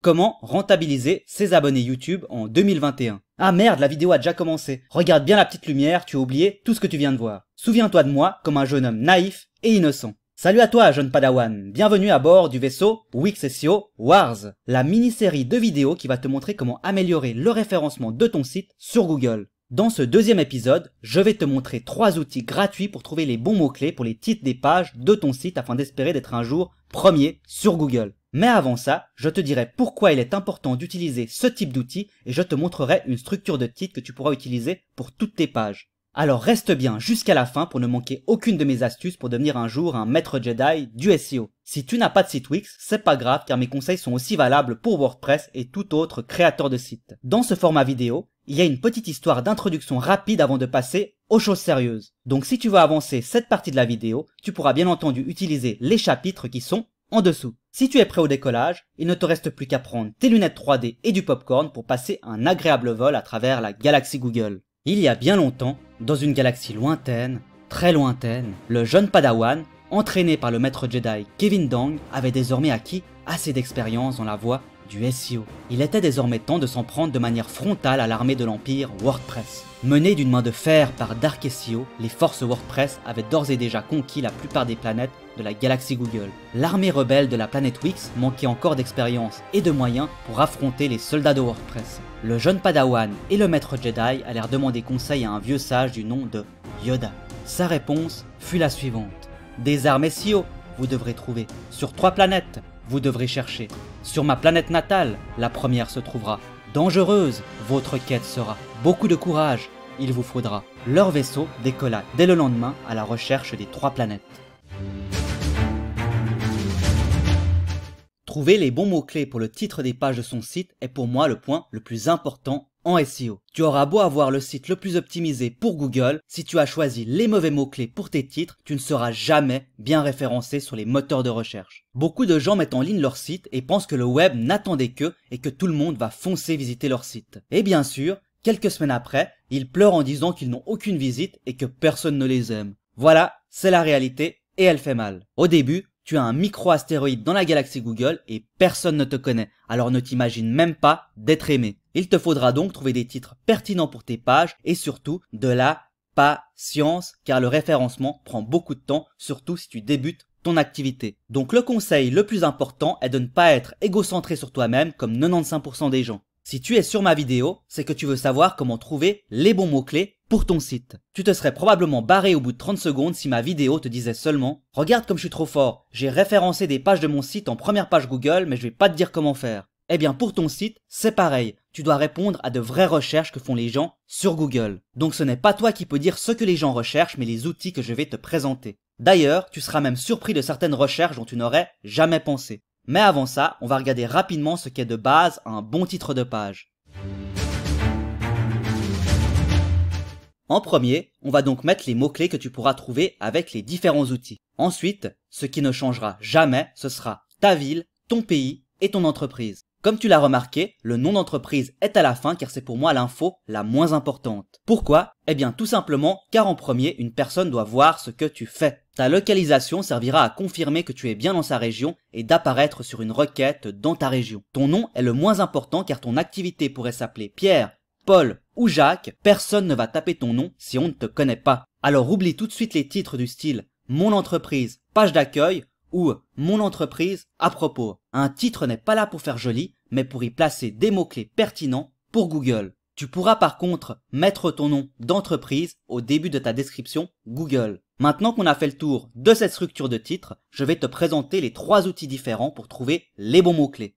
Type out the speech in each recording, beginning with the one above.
Comment rentabiliser ses abonnés YouTube en 2021 Ah merde, la vidéo a déjà commencé. Regarde bien la petite lumière, tu as oublié tout ce que tu viens de voir. Souviens-toi de moi comme un jeune homme naïf et innocent. Salut à toi, jeune Padawan. Bienvenue à bord du vaisseau Wix SEO Wars, la mini-série de vidéos qui va te montrer comment améliorer le référencement de ton site sur Google. Dans ce deuxième épisode, je vais te montrer trois outils gratuits pour trouver les bons mots-clés pour les titres des pages de ton site afin d'espérer d'être un jour premier sur Google. Mais avant ça, je te dirai pourquoi il est important d'utiliser ce type d'outils et je te montrerai une structure de titre que tu pourras utiliser pour toutes tes pages. Alors reste bien jusqu'à la fin pour ne manquer aucune de mes astuces pour devenir un jour un maître Jedi du SEO. Si tu n'as pas de site Wix, c'est pas grave car mes conseils sont aussi valables pour WordPress et tout autre créateur de site. Dans ce format vidéo, il y a une petite histoire d'introduction rapide avant de passer aux choses sérieuses. Donc si tu veux avancer cette partie de la vidéo, tu pourras bien entendu utiliser les chapitres qui sont en dessous. Si tu es prêt au décollage, il ne te reste plus qu'à prendre tes lunettes 3D et du popcorn pour passer un agréable vol à travers la galaxie Google. Il y a bien longtemps, dans une galaxie lointaine, très lointaine, le jeune Padawan, entraîné par le maître Jedi Kevin Dong, avait désormais acquis assez d'expérience dans la voie du SEO. Il était désormais temps de s'en prendre de manière frontale à l'armée de l'Empire WordPress. Menée d'une main de fer par Dark SEO, les forces WordPress avaient d'ores et déjà conquis la plupart des planètes de la galaxie Google. L'armée rebelle de la planète Wix manquait encore d'expérience et de moyens pour affronter les soldats de WordPress. Le jeune Padawan et le maître Jedi allèrent demander conseil à un vieux sage du nom de Yoda. Sa réponse fut la suivante. Des armes SEO, vous devrez trouver, sur trois planètes vous devrez chercher. Sur ma planète natale, la première se trouvera. Dangereuse, votre quête sera. Beaucoup de courage, il vous faudra. Leur vaisseau décolla dès le lendemain à la recherche des trois planètes. Trouver les bons mots-clés pour le titre des pages de son site est pour moi le point le plus important en SEO. Tu auras beau avoir le site le plus optimisé pour Google, si tu as choisi les mauvais mots-clés pour tes titres, tu ne seras jamais bien référencé sur les moteurs de recherche. Beaucoup de gens mettent en ligne leur site et pensent que le web n'attendait que et que tout le monde va foncer visiter leur site. Et bien sûr, quelques semaines après, ils pleurent en disant qu'ils n'ont aucune visite et que personne ne les aime. Voilà, c'est la réalité et elle fait mal. Au début, tu as un micro-astéroïde dans la galaxie Google et personne ne te connaît, alors ne t'imagine même pas d'être aimé. Il te faudra donc trouver des titres pertinents pour tes pages et surtout de la patience car le référencement prend beaucoup de temps, surtout si tu débutes ton activité. Donc le conseil le plus important est de ne pas être égocentré sur toi-même comme 95% des gens. Si tu es sur ma vidéo, c'est que tu veux savoir comment trouver les bons mots-clés pour ton site. Tu te serais probablement barré au bout de 30 secondes si ma vidéo te disait seulement « Regarde comme je suis trop fort, j'ai référencé des pages de mon site en première page Google mais je vais pas te dire comment faire ». Eh bien pour ton site, c'est pareil, tu dois répondre à de vraies recherches que font les gens sur Google. Donc ce n'est pas toi qui peux dire ce que les gens recherchent mais les outils que je vais te présenter. D'ailleurs, tu seras même surpris de certaines recherches dont tu n'aurais jamais pensé. Mais avant ça, on va regarder rapidement ce qu'est de base un bon titre de page. En premier, on va donc mettre les mots-clés que tu pourras trouver avec les différents outils. Ensuite, ce qui ne changera jamais, ce sera ta ville, ton pays et ton entreprise. Comme tu l'as remarqué, le nom d'entreprise est à la fin car c'est pour moi l'info la moins importante. Pourquoi Eh bien tout simplement car en premier, une personne doit voir ce que tu fais. Ta localisation servira à confirmer que tu es bien dans sa région et d'apparaître sur une requête dans ta région. Ton nom est le moins important car ton activité pourrait s'appeler Pierre, Paul, ou Jacques, personne ne va taper ton nom si on ne te connaît pas. Alors oublie tout de suite les titres du style Mon entreprise, page d'accueil ou Mon entreprise à propos. Un titre n'est pas là pour faire joli, mais pour y placer des mots-clés pertinents pour Google. Tu pourras par contre mettre ton nom d'entreprise au début de ta description Google. Maintenant qu'on a fait le tour de cette structure de titre, je vais te présenter les trois outils différents pour trouver les bons mots-clés.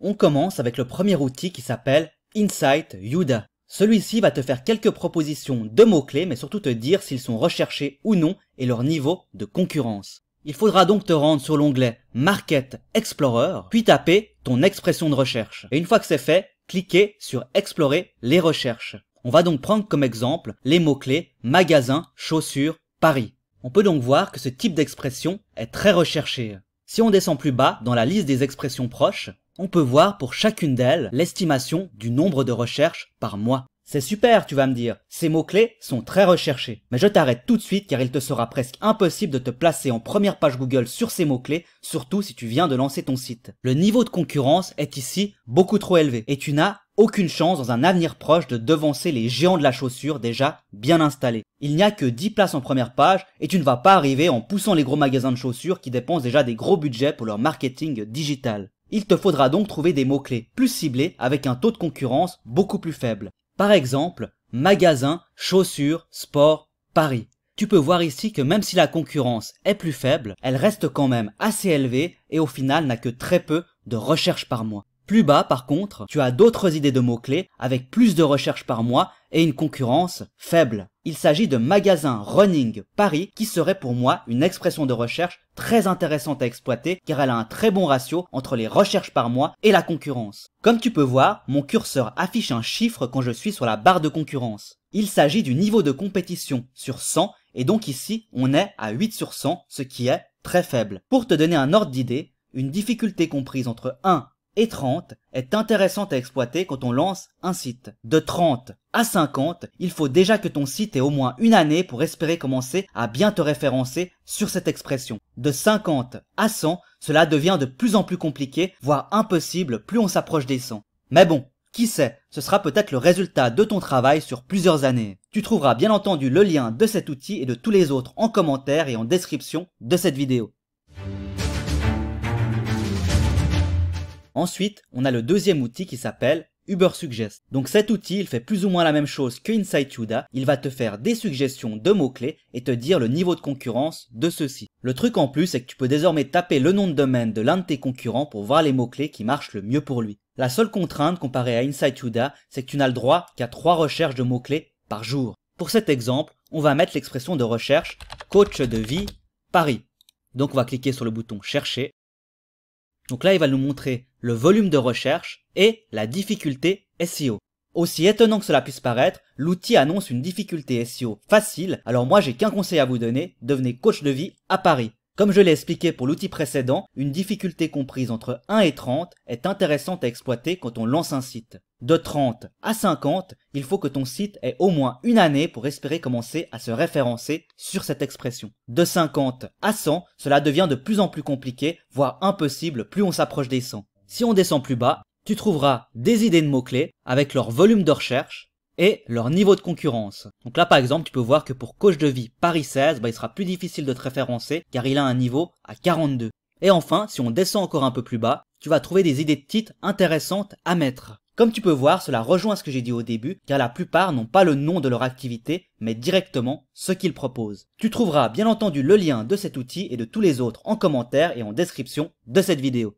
On commence avec le premier outil qui s'appelle Insight Yuda. Celui-ci va te faire quelques propositions de mots-clés, mais surtout te dire s'ils sont recherchés ou non et leur niveau de concurrence. Il faudra donc te rendre sur l'onglet Market Explorer, puis taper ton expression de recherche. Et une fois que c'est fait, cliquez sur Explorer les recherches. On va donc prendre comme exemple les mots-clés magasin, chaussures, Paris. On peut donc voir que ce type d'expression est très recherché. Si on descend plus bas dans la liste des expressions proches, on peut voir pour chacune d'elles l'estimation du nombre de recherches par mois. C'est super, tu vas me dire. Ces mots-clés sont très recherchés. Mais je t'arrête tout de suite car il te sera presque impossible de te placer en première page Google sur ces mots-clés, surtout si tu viens de lancer ton site. Le niveau de concurrence est ici beaucoup trop élevé et tu n'as aucune chance dans un avenir proche de devancer les géants de la chaussure déjà bien installés. Il n'y a que 10 places en première page et tu ne vas pas arriver en poussant les gros magasins de chaussures qui dépensent déjà des gros budgets pour leur marketing digital. Il te faudra donc trouver des mots-clés plus ciblés avec un taux de concurrence beaucoup plus faible. Par exemple, magasin, chaussures, sport, Paris. Tu peux voir ici que même si la concurrence est plus faible, elle reste quand même assez élevée et au final n'a que très peu de recherches par mois. Plus bas, par contre, tu as d'autres idées de mots-clés avec plus de recherches par mois et une concurrence faible. Il s'agit de magasin running Paris qui serait pour moi une expression de recherche très intéressante à exploiter car elle a un très bon ratio entre les recherches par mois et la concurrence. Comme tu peux voir, mon curseur affiche un chiffre quand je suis sur la barre de concurrence. Il s'agit du niveau de compétition sur 100 et donc ici on est à 8 sur 100 ce qui est très faible. Pour te donner un ordre d'idée, une difficulté comprise entre 1 et 30 est intéressant à exploiter quand on lance un site. De 30 à 50, il faut déjà que ton site ait au moins une année pour espérer commencer à bien te référencer sur cette expression. De 50 à 100, cela devient de plus en plus compliqué, voire impossible plus on s'approche des 100. Mais bon, qui sait, ce sera peut-être le résultat de ton travail sur plusieurs années. Tu trouveras bien entendu le lien de cet outil et de tous les autres en commentaire et en description de cette vidéo. Ensuite, on a le deuxième outil qui s'appelle Uber Suggest. Donc cet outil, il fait plus ou moins la même chose que Inside il va te faire des suggestions de mots-clés et te dire le niveau de concurrence de ceux-ci. Le truc en plus, c'est que tu peux désormais taper le nom de domaine de l'un de tes concurrents pour voir les mots-clés qui marchent le mieux pour lui. La seule contrainte comparée à Insight Yuda, c'est que tu n'as le droit qu'à trois recherches de mots-clés par jour. Pour cet exemple, on va mettre l'expression de recherche coach de vie Paris. Donc on va cliquer sur le bouton chercher donc là, il va nous montrer le volume de recherche et la difficulté SEO. Aussi étonnant que cela puisse paraître, l'outil annonce une difficulté SEO facile, alors moi j'ai qu'un conseil à vous donner, devenez coach de vie à Paris. Comme je l'ai expliqué pour l'outil précédent, une difficulté comprise entre 1 et 30 est intéressante à exploiter quand on lance un site. De 30 à 50, il faut que ton site ait au moins une année pour espérer commencer à se référencer sur cette expression. De 50 à 100, cela devient de plus en plus compliqué, voire impossible plus on s'approche des 100. Si on descend plus bas, tu trouveras des idées de mots-clés avec leur volume de recherche et leur niveau de concurrence. Donc là par exemple, tu peux voir que pour coche de vie Paris 16, bah, il sera plus difficile de te référencer car il a un niveau à 42. Et enfin, si on descend encore un peu plus bas, tu vas trouver des idées de titres intéressantes à mettre. Comme tu peux voir, cela rejoint ce que j'ai dit au début, car la plupart n'ont pas le nom de leur activité, mais directement ce qu'ils proposent. Tu trouveras bien entendu le lien de cet outil et de tous les autres en commentaire et en description de cette vidéo.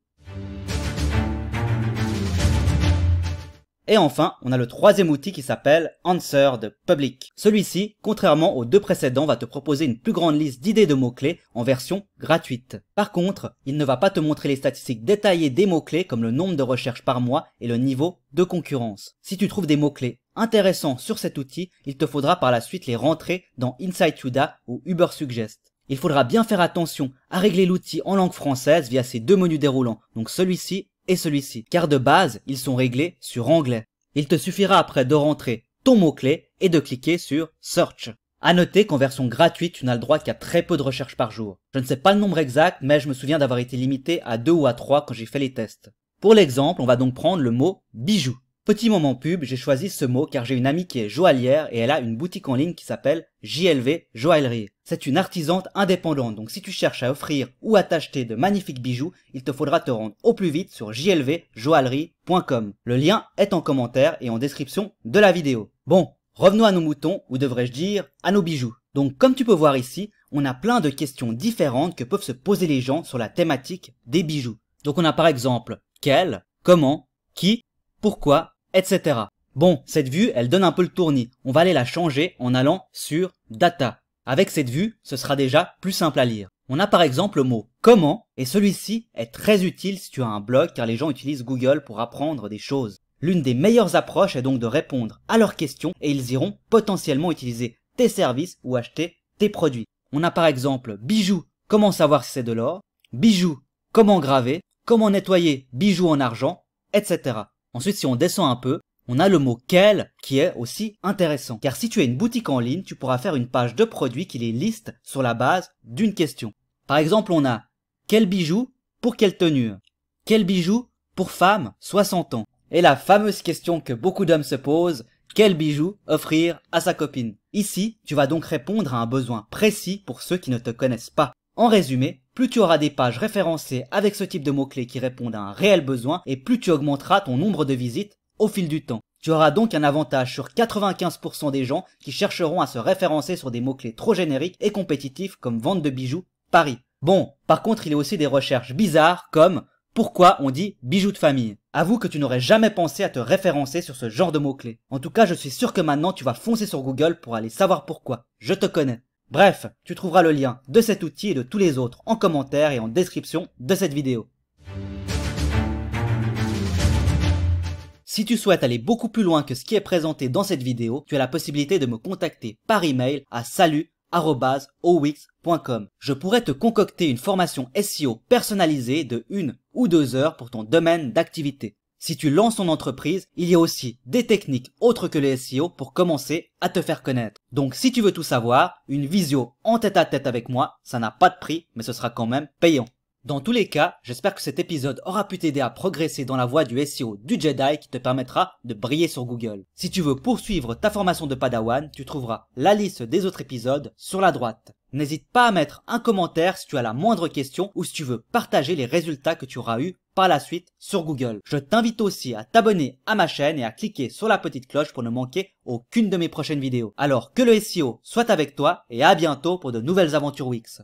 Et enfin, on a le troisième outil qui s'appelle Answered Public. Celui-ci, contrairement aux deux précédents, va te proposer une plus grande liste d'idées de mots-clés en version gratuite. Par contre, il ne va pas te montrer les statistiques détaillées des mots-clés comme le nombre de recherches par mois et le niveau de concurrence. Si tu trouves des mots-clés intéressants sur cet outil, il te faudra par la suite les rentrer dans Insightuda ou Uber Suggest. Il faudra bien faire attention à régler l'outil en langue française via ces deux menus déroulants, donc celui-ci et celui-ci, car de base, ils sont réglés sur anglais. Il te suffira après de rentrer ton mot-clé et de cliquer sur Search. À noter qu'en version gratuite, tu n'as le droit qu'à très peu de recherches par jour. Je ne sais pas le nombre exact, mais je me souviens d'avoir été limité à deux ou à trois quand j'ai fait les tests. Pour l'exemple, on va donc prendre le mot bijou. Petit moment pub, j'ai choisi ce mot car j'ai une amie qui est joaillière et elle a une boutique en ligne qui s'appelle JLV Joaillerie. C'est une artisante indépendante, donc si tu cherches à offrir ou à t'acheter de magnifiques bijoux, il te faudra te rendre au plus vite sur jlvjoaillerie.com. Le lien est en commentaire et en description de la vidéo. Bon, revenons à nos moutons, ou devrais-je dire à nos bijoux. Donc comme tu peux voir ici, on a plein de questions différentes que peuvent se poser les gens sur la thématique des bijoux. Donc on a par exemple quel, comment, qui pourquoi, etc. Bon, cette vue, elle donne un peu le tournis. On va aller la changer en allant sur data. Avec cette vue, ce sera déjà plus simple à lire. On a par exemple le mot comment, et celui-ci est très utile si tu as un blog car les gens utilisent Google pour apprendre des choses. L'une des meilleures approches est donc de répondre à leurs questions et ils iront potentiellement utiliser tes services ou acheter tes produits. On a par exemple bijoux, comment savoir si c'est de l'or, bijoux, comment graver, comment nettoyer bijoux en argent, etc. Ensuite, si on descend un peu, on a le mot quel qui est aussi intéressant. Car si tu as une boutique en ligne, tu pourras faire une page de produits qui les liste sur la base d'une question. Par exemple, on a quel bijou pour quelle tenue Quel bijou pour femme 60 ans Et la fameuse question que beaucoup d'hommes se posent, quel bijou offrir à sa copine Ici, tu vas donc répondre à un besoin précis pour ceux qui ne te connaissent pas. En résumé, plus tu auras des pages référencées avec ce type de mots-clés qui répondent à un réel besoin et plus tu augmenteras ton nombre de visites au fil du temps. Tu auras donc un avantage sur 95% des gens qui chercheront à se référencer sur des mots-clés trop génériques et compétitifs comme vente de bijoux, Paris. Bon, par contre, il y a aussi des recherches bizarres comme pourquoi on dit bijoux de famille. Avoue que tu n'aurais jamais pensé à te référencer sur ce genre de mots-clés. En tout cas, je suis sûr que maintenant tu vas foncer sur Google pour aller savoir pourquoi. Je te connais. Bref, tu trouveras le lien de cet outil et de tous les autres en commentaire et en description de cette vidéo. Si tu souhaites aller beaucoup plus loin que ce qui est présenté dans cette vidéo, tu as la possibilité de me contacter par email à salut@owix.com. Je pourrais te concocter une formation SEO personnalisée de une ou deux heures pour ton domaine d'activité. Si tu lances ton entreprise, il y a aussi des techniques autres que les SEO pour commencer à te faire connaître. Donc si tu veux tout savoir, une visio en tête à tête avec moi, ça n'a pas de prix, mais ce sera quand même payant. Dans tous les cas, j'espère que cet épisode aura pu t'aider à progresser dans la voie du SEO du Jedi qui te permettra de briller sur Google. Si tu veux poursuivre ta formation de Padawan, tu trouveras la liste des autres épisodes sur la droite. N'hésite pas à mettre un commentaire si tu as la moindre question ou si tu veux partager les résultats que tu auras eus la suite sur Google. Je t'invite aussi à t'abonner à ma chaîne et à cliquer sur la petite cloche pour ne manquer aucune de mes prochaines vidéos. Alors que le SEO soit avec toi et à bientôt pour de nouvelles aventures Wix.